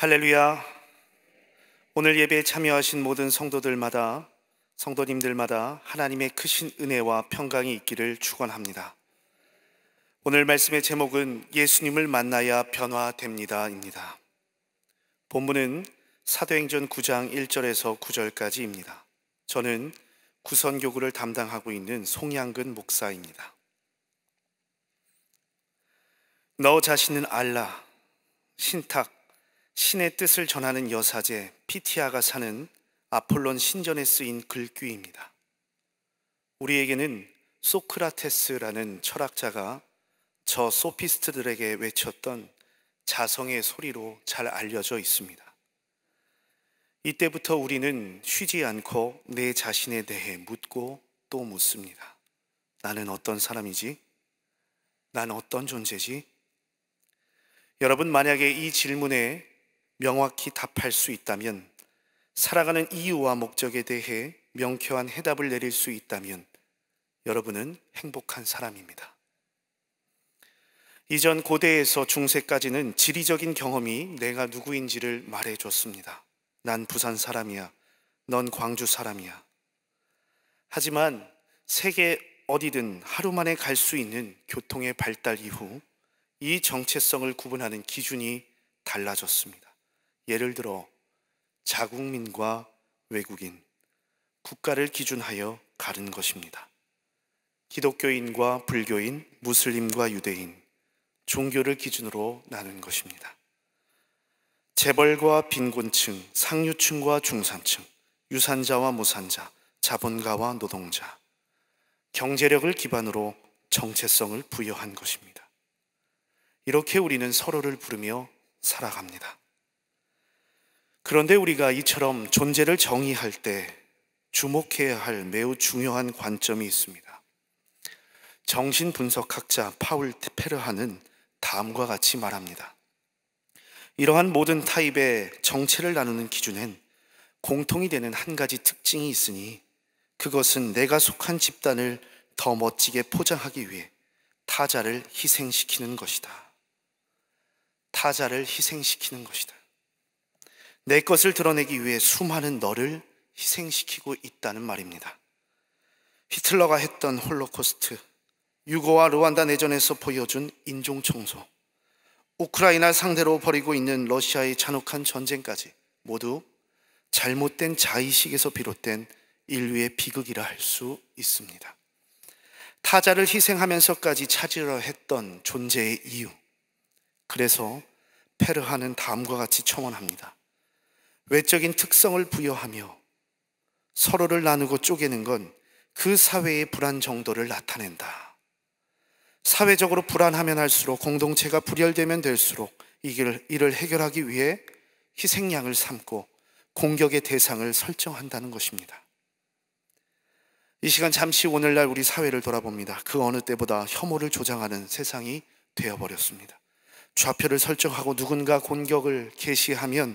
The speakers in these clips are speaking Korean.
할렐루야. 오늘 예배에 참여하신 모든 성도들마다 성도님들마다 하나님의 크신 은혜와 평강이 있기를 축원합니다. 오늘 말씀의 제목은 예수님을 만나야 변화됩니다입니다. 본문은 사도행전 9장 1절에서 9절까지입니다. 저는 구선 교구를 담당하고 있는 송양근 목사입니다. 너 자신은 알라 신탁 신의 뜻을 전하는 여사제 피티아가 사는 아폴론 신전에 쓰인 글귀입니다. 우리에게는 소크라테스라는 철학자가 저 소피스트들에게 외쳤던 자성의 소리로 잘 알려져 있습니다. 이때부터 우리는 쉬지 않고 내 자신에 대해 묻고 또 묻습니다. 나는 어떤 사람이지? 난 어떤 존재지? 여러분, 만약에 이 질문에 명확히 답할 수 있다면 살아가는 이유와 목적에 대해 명쾌한 해답을 내릴 수 있다면 여러분은 행복한 사람입니다. 이전 고대에서 중세까지는 지리적인 경험이 내가 누구인지를 말해줬습니다. 난 부산 사람이야. 넌 광주 사람이야. 하지만 세계 어디든 하루 만에 갈 수 있는 교통의 발달 이후 이 정체성을 구분하는 기준이 달라졌습니다. 예를 들어 자국민과 외국인, 국가를 기준하여 가른 것입니다. 기독교인과 불교인, 무슬림과 유대인, 종교를 기준으로 나눈 것입니다. 재벌과 빈곤층, 상류층과 중산층, 유산자와 무산자, 자본가와 노동자, 경제력을 기반으로 정체성을 부여한 것입니다. 이렇게 우리는 서로를 부르며 살아갑니다. 그런데 우리가 이처럼 존재를 정의할 때 주목해야 할 매우 중요한 관점이 있습니다. 정신 분석학자 파울 페르하는 다음과 같이 말합니다. 이러한 모든 타입의 정체를 나누는 기준엔 공통이 되는 한 가지 특징이 있으니 그것은 내가 속한 집단을 더 멋지게 포장하기 위해 타자를 희생시키는 것이다. 타자를 희생시키는 것이다. 내 것을 드러내기 위해 수많은 너를 희생시키고 있다는 말입니다. 히틀러가 했던 홀로코스트, 유고와 르완다 내전에서 보여준 인종 청소, 우크라이나 상대로 벌이고 있는 러시아의 잔혹한 전쟁까지 모두 잘못된 자의식에서 비롯된 인류의 비극이라 할 수 있습니다. 타자를 희생하면서까지 찾으려 했던 존재의 이유. 그래서 페르하는 다음과 같이 청원합니다. 외적인 특성을 부여하며 서로를 나누고 쪼개는 건 그 사회의 불안 정도를 나타낸다. 사회적으로 불안하면 할수록 공동체가 불열되면 될수록 이를, 이를 해결하기 위해 희생양을 삼고 공격의 대상을 설정한다는 것입니다. 이 시간 잠시 오늘날 우리 사회를 돌아봅니다. 그 어느 때보다 혐오를 조장하는 세상이 되어버렸습니다. 좌표를 설정하고 누군가 공격을 개시하면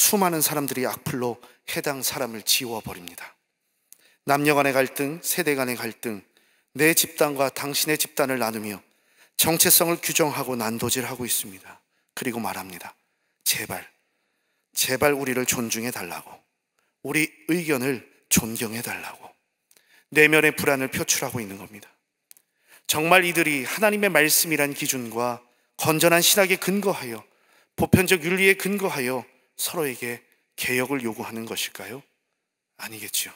수많은 사람들이 악플로 해당 사람을 지워버립니다. 남녀 간의 갈등, 세대 간의 갈등, 내 집단과 당신의 집단을 나누며 정체성을 규정하고 난도질하고 있습니다. 그리고 말합니다. 제발, 제발 우리를 존중해 달라고. 우리 의견을 존경해 달라고. 내면의 불안을 표출하고 있는 겁니다. 정말 이들이 하나님의 말씀이란 기준과 건전한 신학에 근거하여 보편적 윤리에 근거하여 서로에게 개혁을 요구하는 것일까요? 아니겠지요.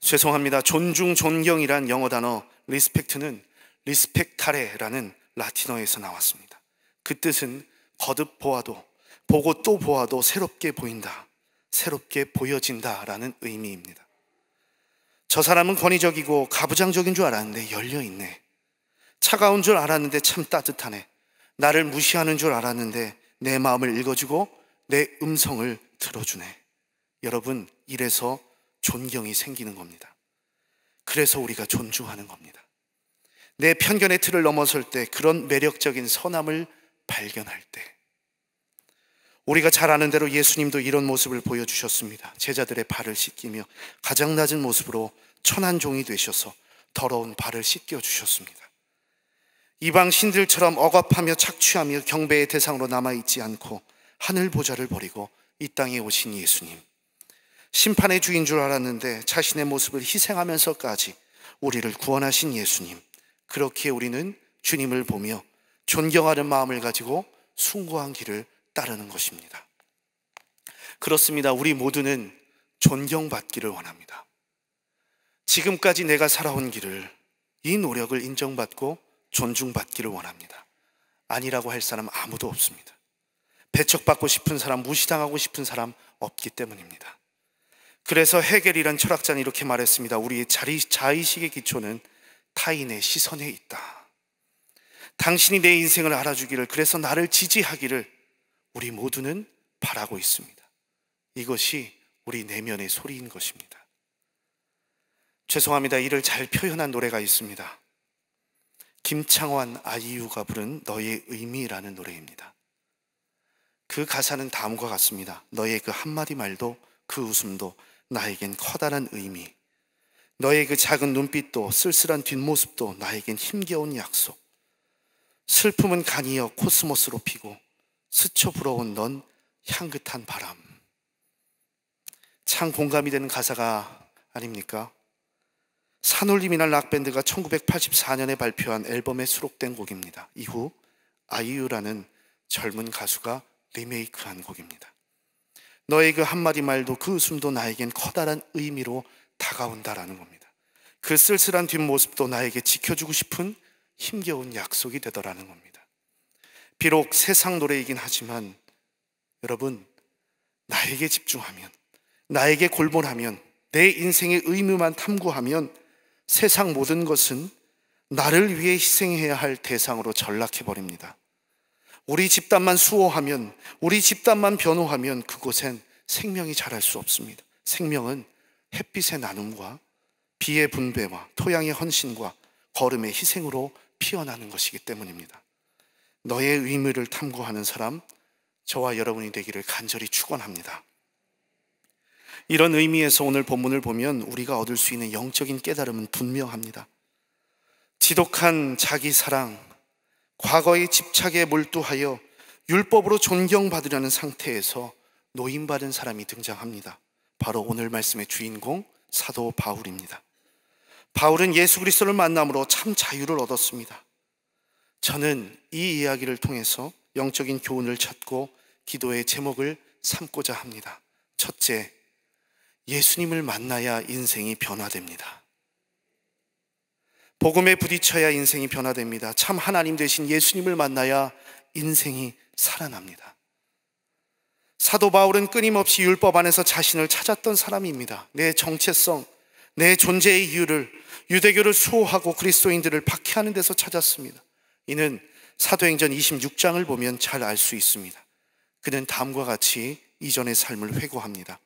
죄송합니다. 존중, 존경이란 영어 단어 리스펙트는 리스펙타레라는 라틴어에서 나왔습니다. 그 뜻은 거듭 보아도 보고 또 보아도 새롭게 보인다. 새롭게 보여진다라는 의미입니다. 저 사람은 권위적이고 가부장적인 줄 알았는데 열려 있네. 차가운 줄 알았는데 참 따뜻하네. 나를 무시하는 줄 알았는데 내 마음을 읽어주고 내 음성을 들어주네. 여러분, 이래서 존경이 생기는 겁니다. 그래서 우리가 존중하는 겁니다. 내 편견의 틀을 넘어설 때 그런 매력적인 선함을 발견할 때 우리가 잘 아는 대로 예수님도 이런 모습을 보여주셨습니다. 제자들의 발을 씻기며 가장 낮은 모습으로 천한 종이 되셔서 더러운 발을 씻겨 주셨습니다. 이방 신들처럼 억압하며 착취하며 경배의 대상으로 남아 있지 않고 하늘 보좌를 버리고 이 땅에 오신 예수님. 심판의 주인 줄 알았는데 자신의 모습을 희생하면서까지 우리를 구원하신 예수님. 그렇게 우리는 주님을 보며 존경하는 마음을 가지고 숭고한 길을 따르는 것입니다. 그렇습니다. 우리 모두는 존경받기를 원합니다. 지금까지 내가 살아온 길을 이 노력을 인정받고 존중받기를 원합니다. 아니라고 할 사람 아무도 없습니다. 배척받고 싶은 사람, 무시당하고 싶은 사람 없기 때문입니다. 그래서 해겔이란 철학자는 이렇게 말했습니다. 우리의 자리, 자의식의 기초는 타인의 시선에 있다. 당신이 내 인생을 알아주기를, 그래서 나를 지지하기를 우리 모두는 바라고 있습니다. 이것이 우리 내면의 소리인 것입니다. 죄송합니다. 이를 잘 표현한 노래가 있습니다. 김창완 아이유가 부른 너의 의미라는 노래입니다. 그 가사는 다음과 같습니다. 너의 그 한마디 말도 그 웃음도 나에겐 커다란 의미. 너의 그 작은 눈빛도 쓸쓸한 뒷모습도 나에겐 힘겨운 약속. 슬픔은 간이어 코스모스로 피고 스쳐 불어온 넌 향긋한 바람. 참 공감이 되는 가사가 아닙니까? 산울림이란 락밴드가 1984년에 발표한 앨범에 수록된 곡입니다. 이후 아이유라는 젊은 가수가 리메이크한 곡입니다. 너의 그 한마디 말도 그 웃음도 나에겐 커다란 의미로 다가온다라는 겁니다. 그 쓸쓸한 뒷모습도 나에게 지켜주고 싶은 힘겨운 약속이 되더라는 겁니다. 비록 세상 노래이긴 하지만 여러분, 나에게 집중하면, 나에게 골몰하면, 내 인생의 의미만 탐구하면 세상 모든 것은 나를 위해 희생해야 할 대상으로 전락해버립니다. 우리 집단만 수호하면, 우리 집단만 변호하면 그곳엔 생명이 자랄 수 없습니다. 생명은 햇빛의 나눔과 비의 분배와 토양의 헌신과 걸음의 희생으로 피어나는 것이기 때문입니다. 너의 의무를 탐구하는 사람, 저와 여러분이 되기를 간절히 축원합니다. 이런 의미에서 오늘 본문을 보면 우리가 얻을 수 있는 영적인 깨달음은 분명합니다. 지독한 자기 사랑, 과거의 집착에 몰두하여 율법으로 존경받으려는 상태에서 노인받은 사람이 등장합니다. 바로 오늘 말씀의 주인공 사도 바울입니다. 바울은 예수 그리스도를 만남으로 참 자유를 얻었습니다. 저는 이 이야기를 통해서 영적인 교훈을 찾고 기도의 제목을 삼고자 합니다. 첫째, 예수님을 만나야 인생이 변화됩니다. 복음에 부딪혀야 인생이 변화됩니다. 참 하나님 대신 예수님을 만나야 인생이 살아납니다. 사도 바울은 끊임없이 율법 안에서 자신을 찾았던 사람입니다. 내 정체성, 내 존재의 이유를 유대교를 수호하고 그리스도인들을 박해하는 데서 찾았습니다. 이는 사도행전 26장을 보면 잘 알 수 있습니다. 그는 다음과 같이 이전의 삶을 회고합니다.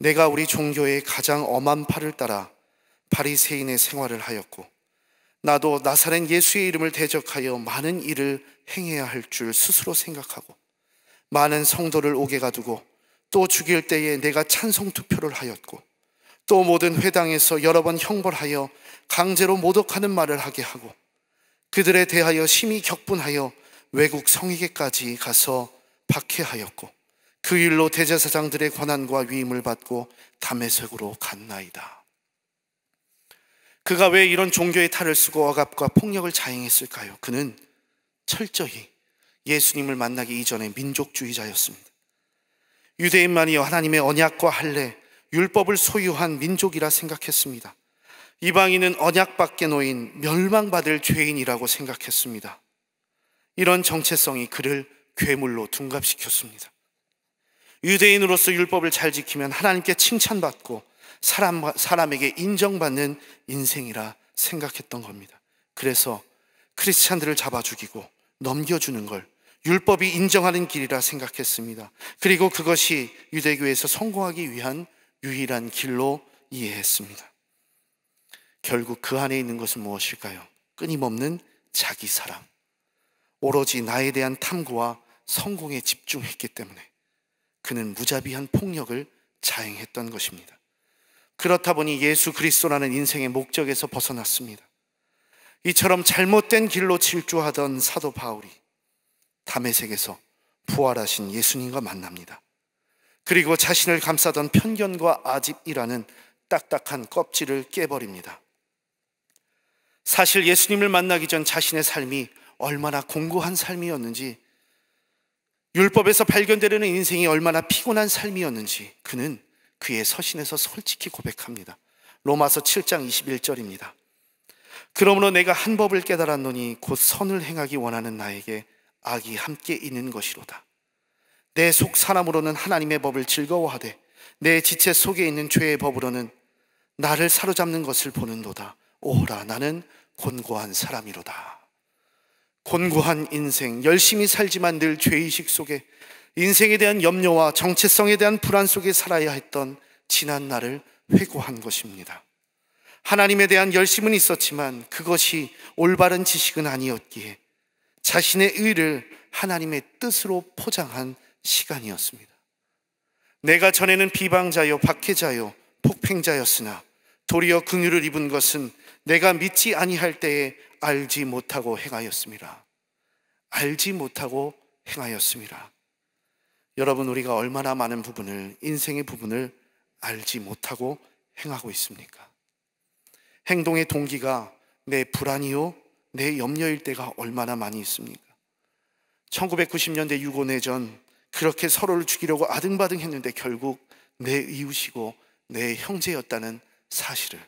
내가 우리 종교의 가장 엄한 팔을 따라 바리새인의 생활을 하였고 나도 나사렛 예수의 이름을 대적하여 많은 일을 행해야 할 줄 스스로 생각하고 많은 성도를 오게 가두고 또 죽일 때에 내가 찬송 투표를 하였고 또 모든 회당에서 여러 번 형벌하여 강제로 모독하는 말을 하게 하고 그들에 대하여 심히 격분하여 외국 성에게까지 가서 박해하였고 그 일로 대제사장들의 권한과 위임을 받고 담에색으로 갔나이다. 그가 왜 이런 종교의 탈을 쓰고 억압과 폭력을 자행했을까요? 그는 철저히 예수님을 만나기 이전의 민족주의자였습니다. 유대인만이요 하나님의 언약과 할례, 율법을 소유한 민족이라 생각했습니다. 이방인은 언약 밖에 놓인 멸망받을 죄인이라고 생각했습니다. 이런 정체성이 그를 괴물로 둔갑시켰습니다. 유대인으로서 율법을 잘 지키면 하나님께 칭찬받고 사람, 사람에게 인정받는 인생이라 생각했던 겁니다. 그래서 크리스찬들을 잡아 죽이고 넘겨주는 걸 율법이 인정하는 길이라 생각했습니다. 그리고 그것이 유대교에서 성공하기 위한 유일한 길로 이해했습니다. 결국 그 안에 있는 것은 무엇일까요? 끊임없는 자기 사랑. 오로지 나에 대한 탐구와 성공에 집중했기 때문에 그는 무자비한 폭력을 자행했던 것입니다. 그렇다 보니 예수 그리스도라는 인생의 목적에서 벗어났습니다. 이처럼 잘못된 길로 질주하던 사도 바울이 담에색에서 부활하신 예수님과 만납니다. 그리고 자신을 감싸던 편견과 아집이라는 딱딱한 껍질을 깨버립니다. 사실 예수님을 만나기 전 자신의 삶이 얼마나 공고한 삶이었는지, 율법에서 발견되려는 인생이 얼마나 피곤한 삶이었는지 그는 그의 서신에서 솔직히 고백합니다. 로마서 7장 21절입니다. 그러므로 내가 한 법을 깨달았노니 곧 선을 행하기 원하는 나에게 악이 함께 있는 것이로다. 내 속 사람으로는 하나님의 법을 즐거워하되 내 지체 속에 있는 죄의 법으로는 나를 사로잡는 것을 보는도다. 오라 나는 곤고한 사람이로다. 곤고한 인생 열심히 살지만 늘 죄의식 속에 인생에 대한 염려와 정체성에 대한 불안 속에 살아야 했던 지난 날을 회고한 것입니다. 하나님에 대한 열심은 있었지만 그것이 올바른 지식은 아니었기에 자신의 의를 하나님의 뜻으로 포장한 시간이었습니다. 내가 전에는 비방자요, 박해자요, 폭행자였으나 도리어 긍휼을 입은 것은 내가 믿지 아니할 때에 알지 못하고 행하였습니다. 알지 못하고 행하였습니다. 여러분, 우리가 얼마나 많은 부분을, 인생의 부분을 알지 못하고 행하고 있습니까? 행동의 동기가 내 불안이요, 내 염려일 때가 얼마나 많이 있습니까? 1990년대 유고내전, 그렇게 서로를 죽이려고 아등바등 했는데 결국 내 이웃이고 내 형제였다는 사실을.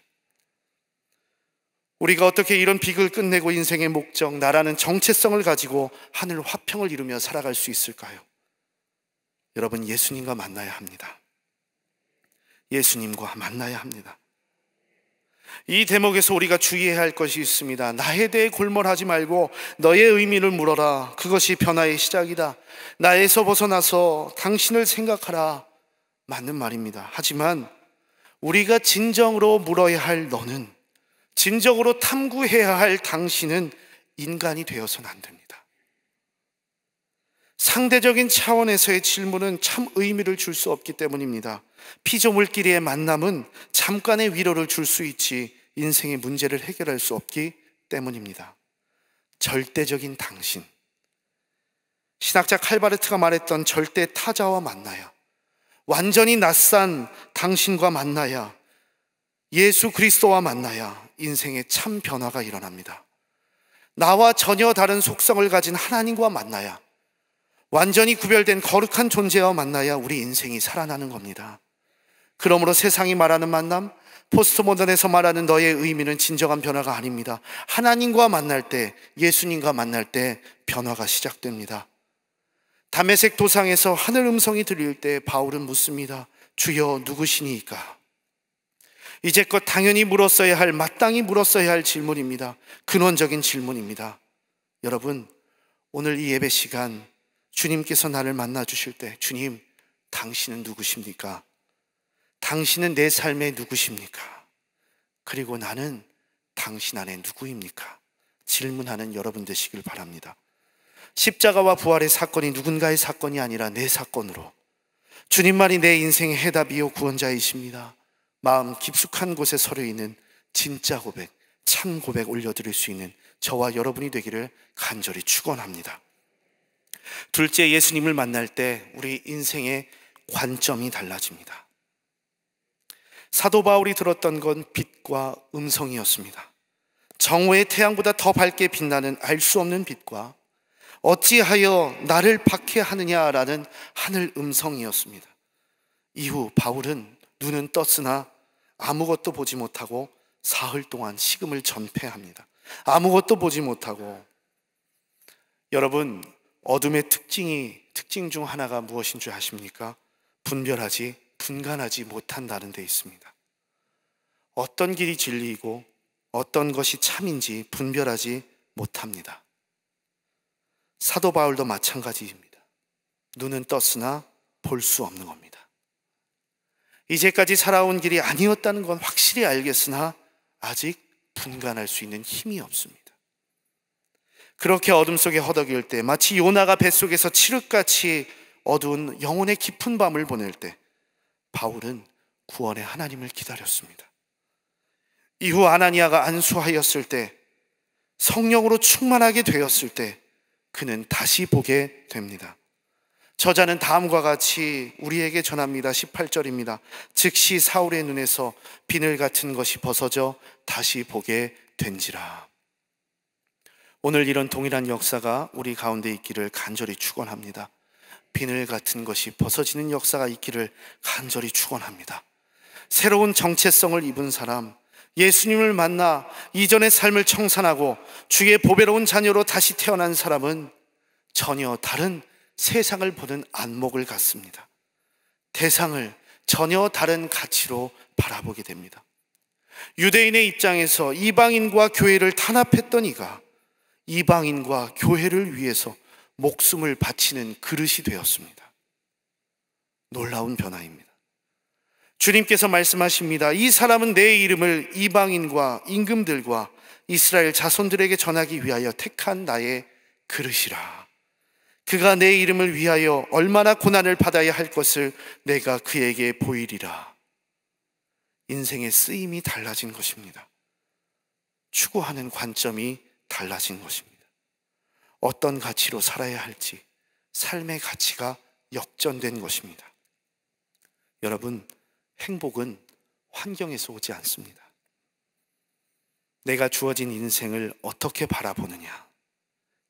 우리가 어떻게 이런 비을 끝내고 인생의 목적, 나라는 정체성을 가지고 하늘 화평을 이루며 살아갈 수 있을까요? 여러분 예수님과 만나야 합니다. 예수님과 만나야 합니다. 이 대목에서 우리가 주의해야 할 것이 있습니다. 나에 대해 골몰하지 말고 너의 의미를 물어라. 그것이 변화의 시작이다. 나에서 벗어나서 당신을 생각하라. 맞는 말입니다. 하지만 우리가 진정으로 물어야 할 너는 진정으로 탐구해야 할 당신은 인간이 되어서는 안 됩니다. 상대적인 차원에서의 질문은 참 의미를 줄 수 없기 때문입니다. 피조물끼리의 만남은 잠깐의 위로를 줄 수 있지 인생의 문제를 해결할 수 없기 때문입니다. 절대적인 당신. 신학자 칼바르트가 말했던 절대 타자와 만나야. 완전히 낯선 당신과 만나야. 예수 그리스도와 만나야 인생의 참 변화가 일어납니다. 나와 전혀 다른 속성을 가진 하나님과 만나야 완전히 구별된 거룩한 존재와 만나야 우리 인생이 살아나는 겁니다. 그러므로 세상이 말하는 만남, 포스트모던에서 말하는 너의 의미는 진정한 변화가 아닙니다. 하나님과 만날 때, 예수님과 만날 때 변화가 시작됩니다. 담에색 도상에서 하늘 음성이 들릴 때 바울은 묻습니다. 주여 누구시니까? 이제껏 당연히 물었어야 할, 마땅히 물었어야 할 질문입니다. 근원적인 질문입니다. 여러분, 오늘 이 예배 시간 주님께서 나를 만나 주실 때 주님, 당신은 누구십니까? 당신은 내 삶의 누구십니까? 그리고 나는 당신 안에 누구입니까? 질문하는 여러분 되시길 바랍니다. 십자가와 부활의 사건이 누군가의 사건이 아니라 내 사건으로 주님만이 내 인생의 해답이요 구원자이십니다. 마음 깊숙한 곳에 서려 있는 진짜 고백, 참 고백 올려드릴 수 있는 저와 여러분이 되기를 간절히 축원합니다. 둘째, 예수님을 만날 때 우리 인생의 관점이 달라집니다. 사도 바울이 들었던 건 빛과 음성이었습니다. 정오의 태양보다 더 밝게 빛나는 알 수 없는 빛과 어찌하여 나를 박해하느냐라는 하늘 음성이었습니다. 이후 바울은 눈은 떴으나 아무것도 보지 못하고 사흘 동안 식음을 전폐합니다. 아무것도 보지 못하고 여러분 어둠의 특징이 특징 중 하나가 무엇인 줄 아십니까? 분별하지 분간하지 못한다는 데 있습니다. 어떤 길이 진리이고 어떤 것이 참인지 분별하지 못합니다. 사도 바울도 마찬가지입니다. 눈은 떴으나 볼 수 없는 겁니다. 이제까지 살아온 길이 아니었다는 건 확실히 알겠으나 아직 분간할 수 있는 힘이 없습니다. 그렇게 어둠 속에 허덕일 때 마치 요나가 뱃속에서 칠흑같이 어두운 영혼의 깊은 밤을 보낼 때 바울은 구원의 하나님을 기다렸습니다. 이후 아나니아가 안수하였을 때 성령으로 충만하게 되었을 때 그는 다시 보게 됩니다. 저자는 다음과 같이 우리에게 전합니다. 18절입니다. 즉시 사울의 눈에서 비늘 같은 것이 벗어져 다시 보게 된지라. 오늘 이런 동일한 역사가 우리 가운데 있기를 간절히 축원합니다. 비늘 같은 것이 벗어지는 역사가 있기를 간절히 축원합니다. 새로운 정체성을 입은 사람, 예수님을 만나 이전의 삶을 청산하고 주의 보배로운 자녀로 다시 태어난 사람은 전혀 다른 세상을 보는 안목을 갖습니다. 대상을 전혀 다른 가치로 바라보게 됩니다. 유대인의 입장에서 이방인과 교회를 탄압했던 이가 이방인과 교회를 위해서 목숨을 바치는 그릇이 되었습니다. 놀라운 변화입니다. 주님께서 말씀하십니다. 이 사람은 내 이름을 이방인과 임금들과 이스라엘 자손들에게 전하기 위하여 택한 나의 그릇이라. 그가 내 이름을 위하여 얼마나 고난을 받아야 할 것을 내가 그에게 보이리라. 인생의 쓰임이 달라진 것입니다. 추구하는 관점이 달라진 것입니다. 어떤 가치로 살아야 할지 삶의 가치가 역전된 것입니다. 여러분, 행복은 환경에서 오지 않습니다. 내가 주어진 인생을 어떻게 바라보느냐.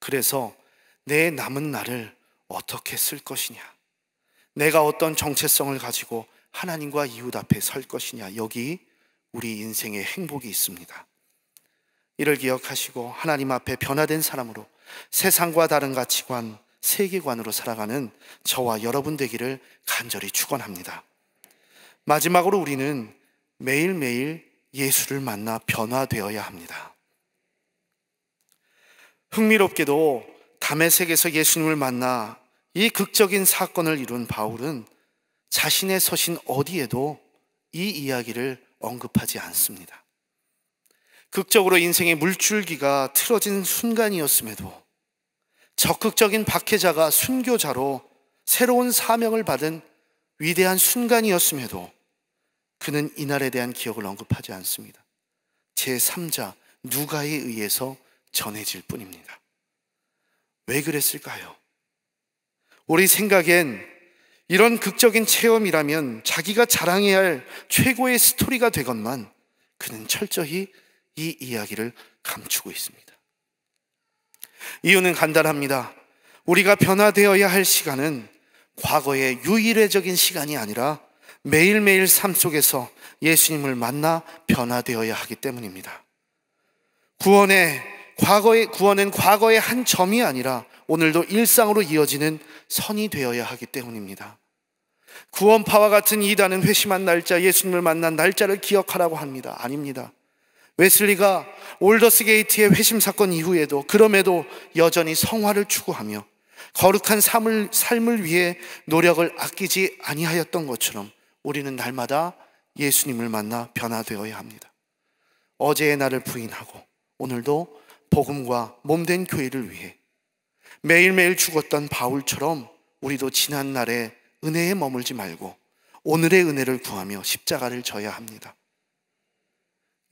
그래서 내 남은 날을 어떻게 쓸 것이냐. 내가 어떤 정체성을 가지고 하나님과 이웃 앞에 설 것이냐. 여기 우리 인생의 행복이 있습니다. 이를 기억하시고 하나님 앞에 변화된 사람으로 세상과 다른 가치관, 세계관으로 살아가는 저와 여러분 되기를 간절히 축원합니다. 마지막으로 우리는 매일매일 예수를 만나 변화되어야 합니다. 흥미롭게도 담에색에서 예수님을 만나 이 극적인 사건을 이룬 바울은 자신의 서신 어디에도 이 이야기를 언급하지 않습니다. 극적으로 인생의 물줄기가 틀어진 순간이었음에도 적극적인 박해자가 순교자로 새로운 사명을 받은 위대한 순간이었음에도 그는 이날에 대한 기억을 언급하지 않습니다. 제3자 누가에 의해서 전해질 뿐입니다. 왜 그랬을까요? 우리 생각엔 이런 극적인 체험이라면 자기가 자랑해야 할 최고의 스토리가 되건만 그는 철저히 이 이야기를 감추고 있습니다. 이유는 간단합니다. 우리가 변화되어야 할 시간은 과거의 유일회적인 시간이 아니라 매일매일 삶 속에서 예수님을 만나 변화되어야 하기 때문입니다. 구원의 과거의 구원은 과거의 한 점이 아니라 오늘도 일상으로 이어지는 선이 되어야 하기 때문입니다. 구원파와 같은 이단은 회심한 날짜 예수님을 만난 날짜를 기억하라고 합니다. 아닙니다. 웨슬리가 올더스 게이트의 회심 사건 이후에도 그럼에도 여전히 성화를 추구하며 거룩한 삶을, 삶을 위해 노력을 아끼지 아니하였던 것처럼 우리는 날마다 예수님을 만나 변화되어야 합니다. 어제의 나를 부인하고 오늘도 복음과 몸된 교회를 위해 매일매일 죽었던 바울처럼 우리도 지난 날의 은혜에 머물지 말고 오늘의 은혜를 구하며 십자가를 져야 합니다.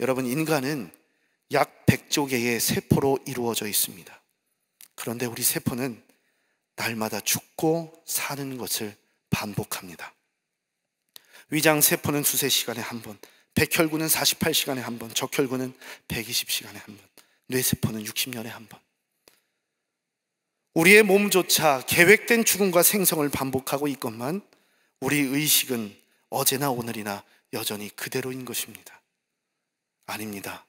여러분, 인간은 약 100조 개의 세포로 이루어져 있습니다. 그런데 우리 세포는 날마다 죽고 사는 것을 반복합니다. 위장 세포는 수세 시간에 한 번, 백혈구는 48시간에 한 번, 적혈구는 120시간에 한 번, 뇌세포는 60년에 한 번. 우리의 몸조차 계획된 죽음과 생성을 반복하고 있건만 우리 의식은 어제나 오늘이나 여전히 그대로인 것입니다. 아닙니다.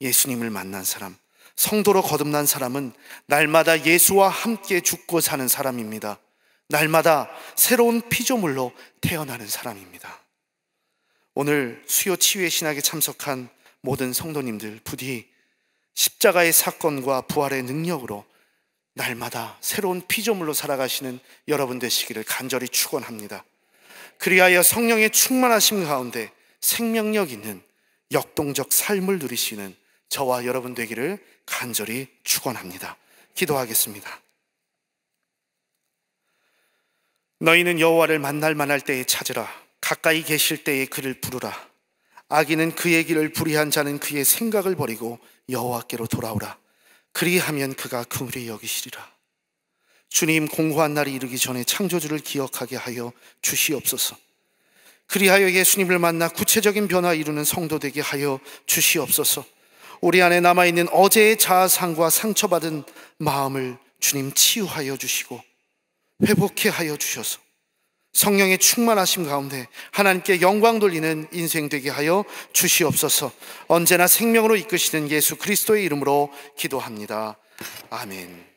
예수님을 만난 사람, 성도로 거듭난 사람은 날마다 예수와 함께 죽고 사는 사람입니다. 날마다 새로운 피조물로 태어나는 사람입니다. 오늘 수요 치유의 신학에 참석한 모든 성도님들 부디 십자가의 사건과 부활의 능력으로 날마다 새로운 피조물로 살아가시는 여러분 되시기를 간절히 축원합니다. 그리하여 성령의 충만하심 가운데 생명력 있는 역동적 삶을 누리시는 저와 여러분 되기를 간절히 축원합니다. 기도하겠습니다. 너희는 여호와를 만날 만할 때에 찾으라 가까이 계실 때에 그를 부르라 아기는 그의 길을 불의한 자는 그의 생각을 버리고 여호와께로 돌아오라 그리하면 그가 긍휼히 여기시리라 주님 공고한 날이 이르기 전에 창조주를 기억하게 하여 주시옵소서 그리하여 예수님을 만나 구체적인 변화 이루는 성도 되게 하여 주시옵소서. 우리 안에 남아있는 어제의 자아상과 상처받은 마음을 주님 치유하여 주시고 회복해 하여 주셔서 성령의 충만하심 가운데 하나님께 영광 돌리는 인생 되게 하여 주시옵소서 언제나 생명으로 이끄시는 예수 그리스도의 이름으로 기도합니다. 아멘.